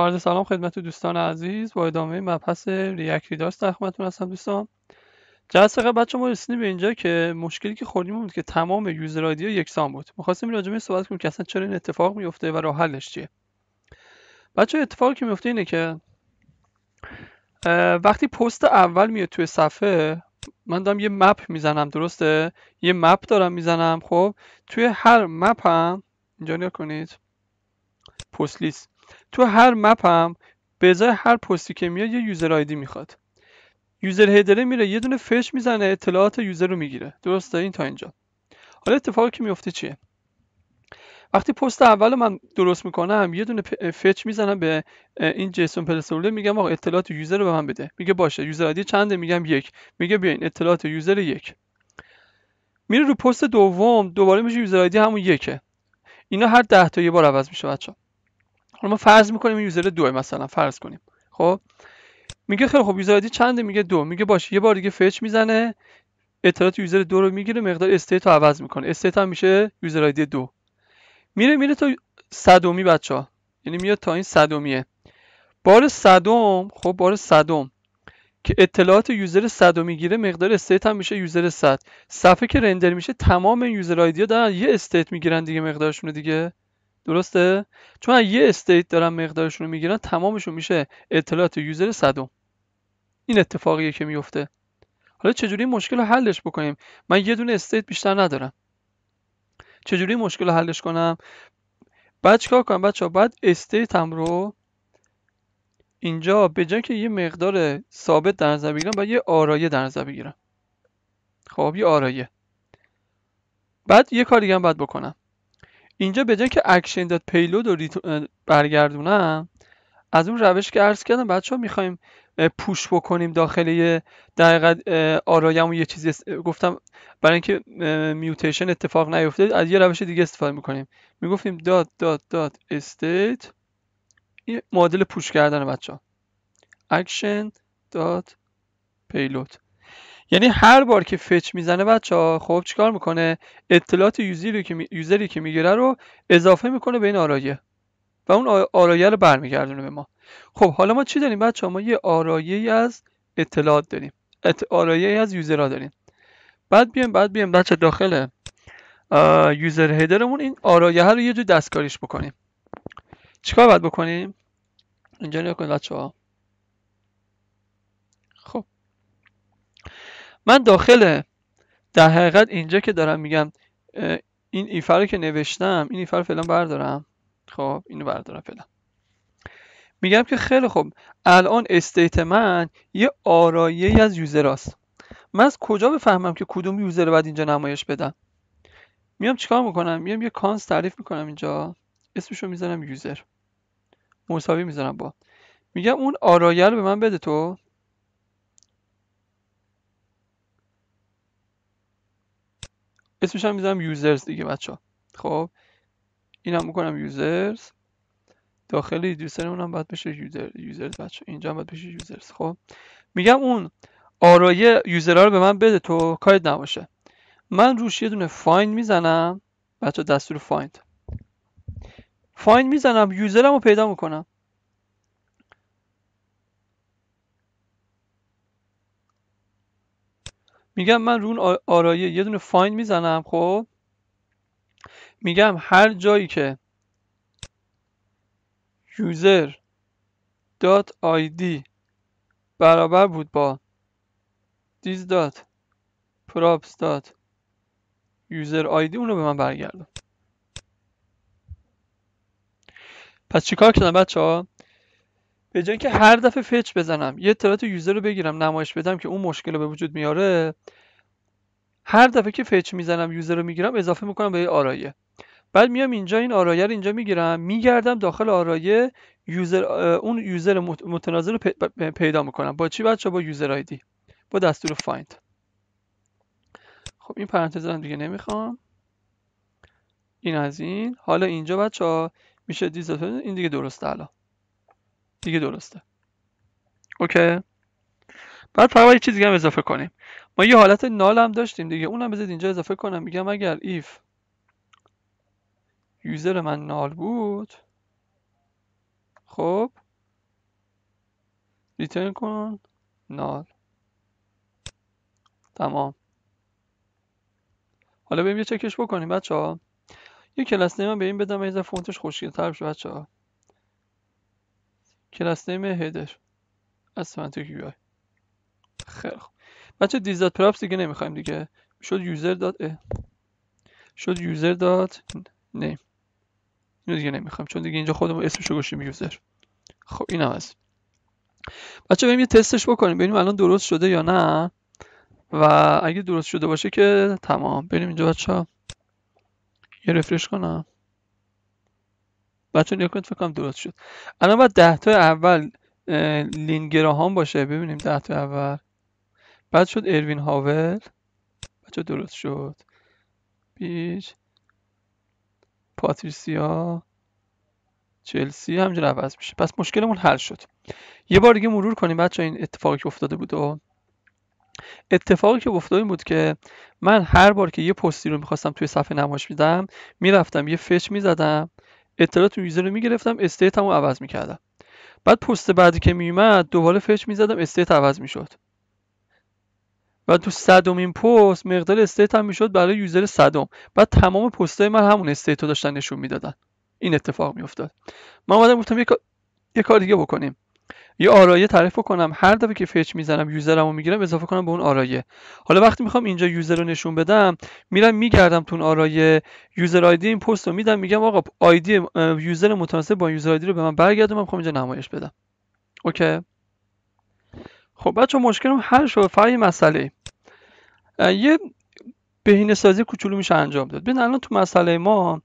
بارد سلام خدمت دوستان عزیز با ادامه مبحث ریاکری داست در خدمتتون هستم دوستان جلسه قبل بچه ما رسیدیم به اینجا که مشکلی که خوردیم بود که تمام یوزر آیدی یکسان بود می‌خواستیم راجع به صحبت کنیم که اصلا چرا این اتفاق میفته و راه حلش چیه بچه اتفاقی که میفته اینه که وقتی پست اول میاد توی صفحه من دارم یه مپ میزنم درسته یه مپ دارم میزنم خب توی هر مپ هم اینجا نکنید پست لیست تو هر مپ هم به ازای هر پستی که میاد یه یوزر آیدی میخواد یوزر هدره میره یه دونه فش میزنه اطلاعات یوزر رو میگیره درسته این تا اینجا حالا اتفاقی که میفته چیه وقتی پست اول من درست میکنم یه دونه فچ میزنم به این جیسون پرسوله میگم آقا اطلاعات یوزر رو به من بده میگه باشه یوزر آیدی چنده میگم یک میگه بیاین اطلاعات یوزر یک میره رو پست دوم دوباره میشه یوزر آیدی همون یکه اینا هر ده تا یه بار عوض میشه بچه حالا ما فرض میکنیم یوزر دو مثلا فرض کنیم خب میگه خیلی خب یوزر چنده میگه دو میگه باشه یه بار دیگه فچ میزنه اطلاعات یوزر دو رو میگیره مقدار استیت رو عوض میکنه استیت هم میشه یوزر آیدی دو میره میره تا صدومی بچه ها یعنی میاد تا این صدومیه بار صدوم خب بار صدوم که اطلاعات یوزر 100 رو میگیره مقدار استیت هم میشه یوزر صد صفحه که رندر میشه تمام یوزر ها دارن یه استیت میگیرن دیگه مقدارشون دیگه درسته چون یه استیت دارن مقدارشون رو میگیرن تمامشون میشه اطلاعات یوزر صدم این اتفاقیه که میفته حالا چجوری مشکل رو حلش بکنیم من یه دونه استیت بیشتر ندارم چجوری این مشکل رو حلش کنم بعد چیکار کنم بچه ها بعد استیتم رو اینجا به جای که یه مقدار ثابت در نظر بگیرم باید یه آرایه در نظر بگیرم خب یه آرایه بعد یه کار هم باید بکنم اینجا به جای که اکشن داد پیلود رو برگردونم از اون روش که عرض کردم بچه ها میخوایم پوش بکنیم داخل یه دقیقه آرایم و یه چیزی گفتم برای اینکه میوتیشن اتفاق نیفته از یه روش دیگه استفاده میکنیم میگفتیم داد داد داد استیت این معادل پوش کردن بچه ها اکشن داد یعنی هر بار که فچ میزنه بچه ها خب چیکار میکنه اطلاعات یوزری که یوزری که میگیره رو اضافه میکنه به این آرایه و اون آرایه رو برمیگردونه به ما خب حالا ما چی داریم بچه ها ما یه آرایه از اطلاعات داریم ات... آرایه از یوزرها داریم بعد بیام بعد بیایم بچه داخل یوزر هدرمون این آرایه رو یه جور دستکاریش بکنیم چیکار باید بکنیم اینجا کنید بچه ها خب من داخل در حقیقت اینجا که دارم میگم این ایفر رو که نوشتم این ایفر فعلا بردارم خب اینو بردارم فعلا میگم که خیلی خب الان استیت من یه آرایه از یوزر است من از کجا بفهمم که کدوم یوزر رو باید اینجا نمایش بدم میام چیکار میکنم میام یه کانس تعریف میکنم اینجا اسمشو میذارم یوزر مساوی میذارم با میگم اون آرایه رو به من بده تو اسمش هم میذارم یوزرز دیگه بچه ها خب اینم هم میکنم یوزرز داخل ریدیوسرمون هم باید بشه یوزر یوزرز اینجا هم باید بشه یوزرز خب میگم اون آرایه یوزرها رو به من بده تو کارت نباشه من روش یه دونه فایند میزنم بچه دستور فایند فایند میزنم یوزرم رو پیدا میکنم میگم من رون آرایه یه دونه فایند میزنم خب میگم هر جایی که یوزر دات برابر بود با دیز دات دات یوزر آیدی اون رو به من برگردم پس چیکار کردم بچه ها به جای که هر دفعه فچ بزنم یه اطلاعات یوزر رو بگیرم نمایش بدم که اون مشکل رو به وجود میاره هر دفعه که فچ میزنم یوزر رو میگیرم اضافه میکنم به آرایه بعد میام اینجا این آرایه رو اینجا میگیرم میگردم داخل آرایه یوزر اون یوزر متناظر رو پیدا میکنم با چی بچه با یوزر آیدی با دستور فایند خب این پرانتز هم دیگه نمیخوام این از این حالا اینجا بچه ها میشه دیزاتون این دیگه درسته الان دیگه درسته اوکی بعد فقط یه دیگه هم اضافه کنیم ما یه حالت نال هم داشتیم دیگه اونم بذارید اینجا اضافه کنم میگم اگر ایف یوزر من نال بود خب ریترن کن نال تمام حالا بریم یه چکش بکنیم بچه ها یه کلاس نیم به این بدم ایزا فونتش تر بشه بچه ها کلاس نیم هدر از سمنتو خیلی خوب بچه دیز دیگه نمیخوایم دیگه شد یوزر داد. شد یوزر داد. نیم اینو دیگه نمیخوام چون دیگه اینجا خودمون اسمشو گوشیم یوزر خب این هم هست بچه بریم یه تستش بکنیم ببینیم الان درست شده یا نه و اگه درست شده باشه که تمام بریم اینجا بچه یه رفرش کنم بچه نیا کنید فکر کنم درست شد الان باید ده تا اول هم باشه ببینیم ده تا اول بعد شد اروین هاول بچه درست شد بیچ پاتریسیا چلسی همجور عوض میشه پس مشکلمون حل شد یه بار دیگه مرور کنیم بچه این اتفاقی که افتاده بود و اتفاقی که افتاده بود که من هر بار که یه پستی رو میخواستم توی صفحه نمایش میدم میرفتم یه فچ میزدم اطلاعات یوزر رو میگرفتم استیتم رو عوض میکردم بعد پست بعدی که میومد دوباره فچ میزدم استیت عوض میشد و تو صدمین پست مقدار استیت هم میشد برای یوزر صدم بعد تمام های من همون استیت رو داشتن نشون میدادن این اتفاق میافتاد من اومدم گفتم یه, کار دیگه بکنیم یه آرایه تعریف کنم هر دفعه که فچ میزنم یوزرم رو میگیرم اضافه کنم به اون آرایه حالا وقتی میخوام اینجا یوزر رو نشون بدم میرم میگردم تو اون آرایه یوزر آیدی این پست رو میدم میگم آقا آیدی یوزر متناسب با یوزر آیدی رو به من برگردم، من اینجا نمایش بدم اوکی خب بچه مشکل هم حل شد مسئله یه بهینه سازی کوچولو میشه انجام داد ببین الان تو مسئله ما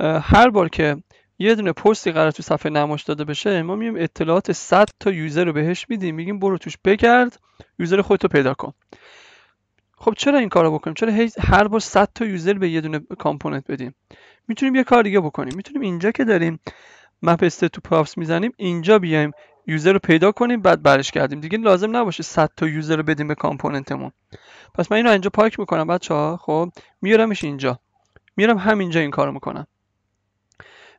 هر بار که یه دونه پستی قرار تو صفحه نمایش داده بشه ما میگیم اطلاعات 100 تا یوزر رو بهش میدیم میگیم برو توش بگرد یوزر خودتو پیدا کن خب چرا این کارو بکنیم چرا هر بار 100 تا یوزر به یه دونه کامپوننت بدیم میتونیم یه کار دیگه بکنیم میتونیم اینجا که داریم مپ تو پاپس میزنیم اینجا بیایم یوزر رو پیدا کنیم بعد برش کردیم دیگه لازم نباشه 100 تا یوزر رو بدیم به کامپوننتمون پس من اینو رو اینجا پاک میکنم بچه ها خب میارمش اینجا میارم همینجا این کارو میکنم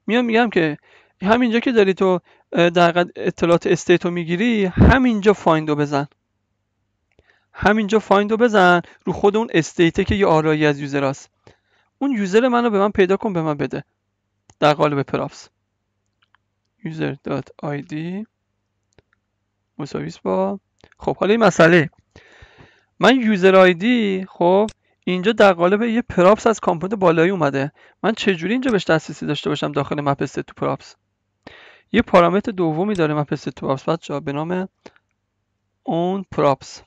میام میگم که همینجا که داری تو در اطلاعات استیت رو میگیری همینجا فایند رو بزن همینجا فایند رو بزن رو خود اون استیت که یه آرایی از یوزر است اون یوزر من رو به من پیدا کن به من بده در قالب پراپس user.id مساویس با خب حالا این مسئله من یوزر آیدی خب اینجا در قالب یه پراپس از کامپوننت بالایی اومده من چجوری اینجا بهش دسترسی داشته باشم داخل مپ تو پراپس یه پارامتر دومی داره مپ تو پراپس بچا به نام اون پراپس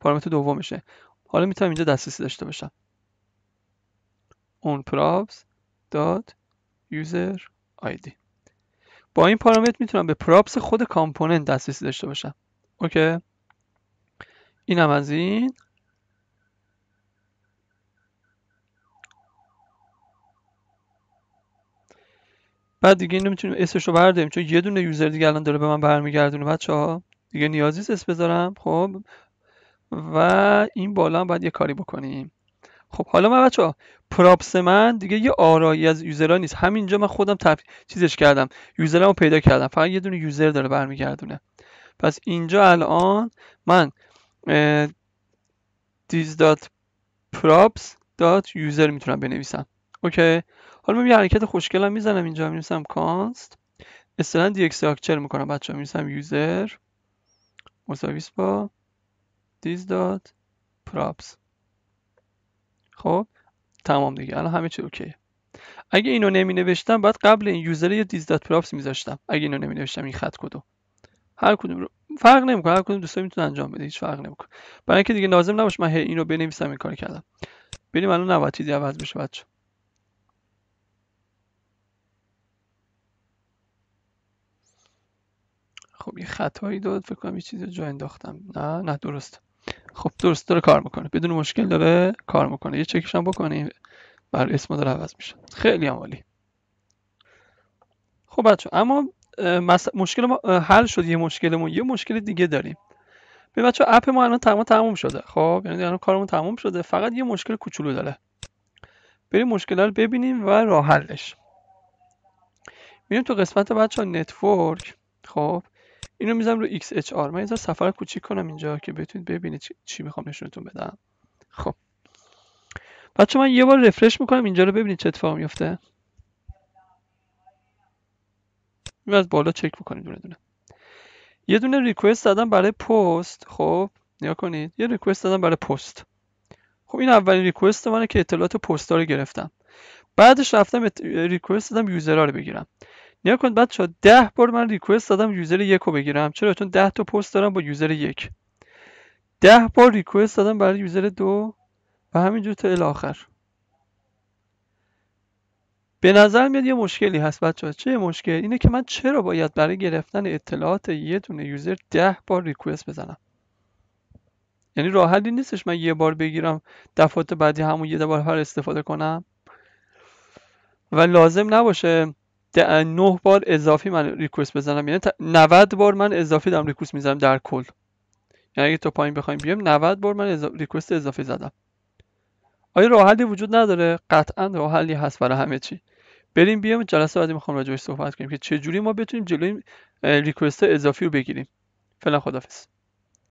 پارامتر دومشه حالا میتونم اینجا دسترسی داشته باشم اون پراپس دات یوزر آیدی با این پارامتر میتونم به پراپس خود کامپوننت دسترسی داشته باشم اوکی هم از این بعد دیگه اینو میتونیم اسش رو برداریم چون یه دونه یوزر دیگه الان داره به من برمیگردونه بچه ها دیگه نیازی اس بذارم خب و این بالا هم باید یه کاری بکنیم خب حالا من بچه ها پراپس من دیگه یه آرایی از یوزرها نیست همینجا من خودم تف... چیزش کردم رو پیدا کردم فقط یه دونه یوزر داره برمیگردونه پس اینجا الان من this.props.user میتونم بنویسم اوکی حالا من یه حرکت خوشگلم میزنم اینجا میرسم const اصطلاحا دی میکنم بچه میرسم یوزر مساویس با this.props خب تمام دیگه الان همه چی اوکیه اگه اینو نمی نوشتم بعد قبل این یوزر یه دیز دات پراپس میذاشتم اگه اینو نمی نوشتم این خط کدو هر کدوم رو فرق نمیکنه هر کدوم دوستای میتونه انجام بده هیچ فرق نمیکنه برای اینکه دیگه لازم نباشه من هی اینو بنویسم این کار کردم بریم الان نباید چیزی عوض بشه بچه خب یه خطایی داد فکر کنم یه چیزی جا انداختم نه نه درست خب درست داره کار میکنه بدون مشکل داره کار میکنه یه چکش هم بکنیم بر اسم داره عوض میشه خیلی عمالی خب بچه اما مشکل ما حل شد یه مشکلمون یه مشکل دیگه داریم به بچه اپ ما الان تمام تموم شده خب یعنی الان کارمون تمام شده فقط یه مشکل کوچولو داره بریم مشکل رو ببینیم و راه حلش میریم تو قسمت بچه ها نتورک خب اینو میذارم رو XHR من اینجا سفر کوچیک کنم اینجا که بتونید ببینید چی میخوام نشونتون بدم خب بچه من یه بار رفرش میکنم اینجا رو ببینید چه اتفاقی میفته اینو از بالا چک میکنید دونه دونه یه دونه ریکوست دادم برای پست خب نیا کنید یه ریکوست دادم برای پست خب این اولین ریکوست منه که اطلاعات پست رو گرفتم بعدش رفتم ریکوست دادم یوزرها رو بگیرم نیا کن بچه ده بار من ریکوست دادم یوزر یک رو بگیرم چرا چون ده تا پست دارم با یوزر یک ده بار ریکوست دادم برای یوزر دو و همینجور تا الاخر به نظر میاد یه مشکلی هست بچه ها چه مشکل اینه که من چرا باید برای گرفتن اطلاعات یه دونه یوزر ده بار ریکوست بزنم یعنی راه نیستش من یه بار بگیرم دفعات بعدی همون یه بار هر استفاده کنم و لازم نباشه 9 بار اضافی من ریکوست بزنم یعنی 90 بار من اضافی دارم ریکوست میزنم در کل یعنی اگه تا پایین بخوایم بیایم 90 بار من ریکوست اضافی زدم آیا راه وجود نداره قطعا راه حلی هست برای همه چی بریم بیام جلسه بعدی میخوام راجعش صحبت کنیم که چجوری ما بتونیم جلوی ریکوست اضافی رو بگیریم فعلا خدافظ